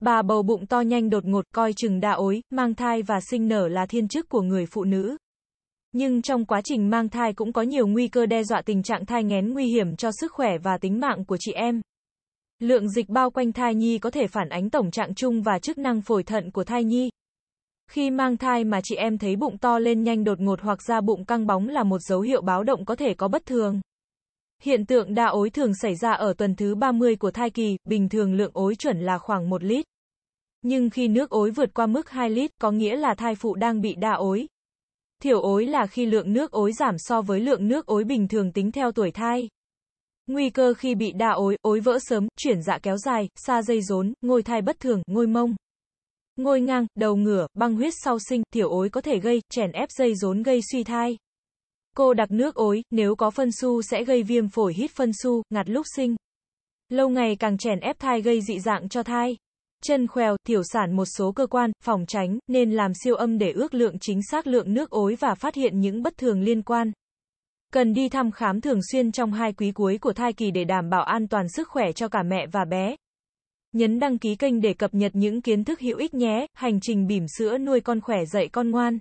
Bà bầu bụng to nhanh đột ngột coi chừng đa ối, mang thai và sinh nở là thiên chức của người phụ nữ. Nhưng trong quá trình mang thai cũng có nhiều nguy cơ đe dọa tình trạng thai nghén nguy hiểm cho sức khỏe và tính mạng của chị em. Lượng dịch bao quanh thai nhi có thể phản ánh tổng trạng chung và chức năng phổi thận của thai nhi. Khi mang thai mà chị em thấy bụng to lên nhanh đột ngột hoặc da bụng căng bóng là một dấu hiệu báo động có thể có bất thường. Hiện tượng đa ối thường xảy ra ở tuần thứ 30 của thai kỳ, bình thường lượng ối chuẩn là khoảng 1 lít. Nhưng khi nước ối vượt qua mức 2 lít, có nghĩa là thai phụ đang bị đa ối. Thiểu ối là khi lượng nước ối giảm so với lượng nước ối bình thường tính theo tuổi thai. Nguy cơ khi bị đa ối, ối vỡ sớm, chuyển dạ kéo dài, xa dây rốn, ngôi thai bất thường, ngôi mông. Ngôi ngang, đầu ngửa, băng huyết sau sinh, thiểu ối có thể gây, chèn ép dây rốn gây suy thai. Cô đặc nước ối, nếu có phân su sẽ gây viêm phổi hít phân su, ngạt lúc sinh. Lâu ngày càng chèn ép thai gây dị dạng cho thai. Chân khèo, thiểu sản một số cơ quan, phòng tránh, nên làm siêu âm để ước lượng chính xác lượng nước ối và phát hiện những bất thường liên quan. Cần đi thăm khám thường xuyên trong hai quý cuối của thai kỳ để đảm bảo an toàn sức khỏe cho cả mẹ và bé. Nhấn đăng ký kênh để cập nhật những kiến thức hữu ích nhé, hành trình bỉm sữa nuôi con khỏe dạy con ngoan.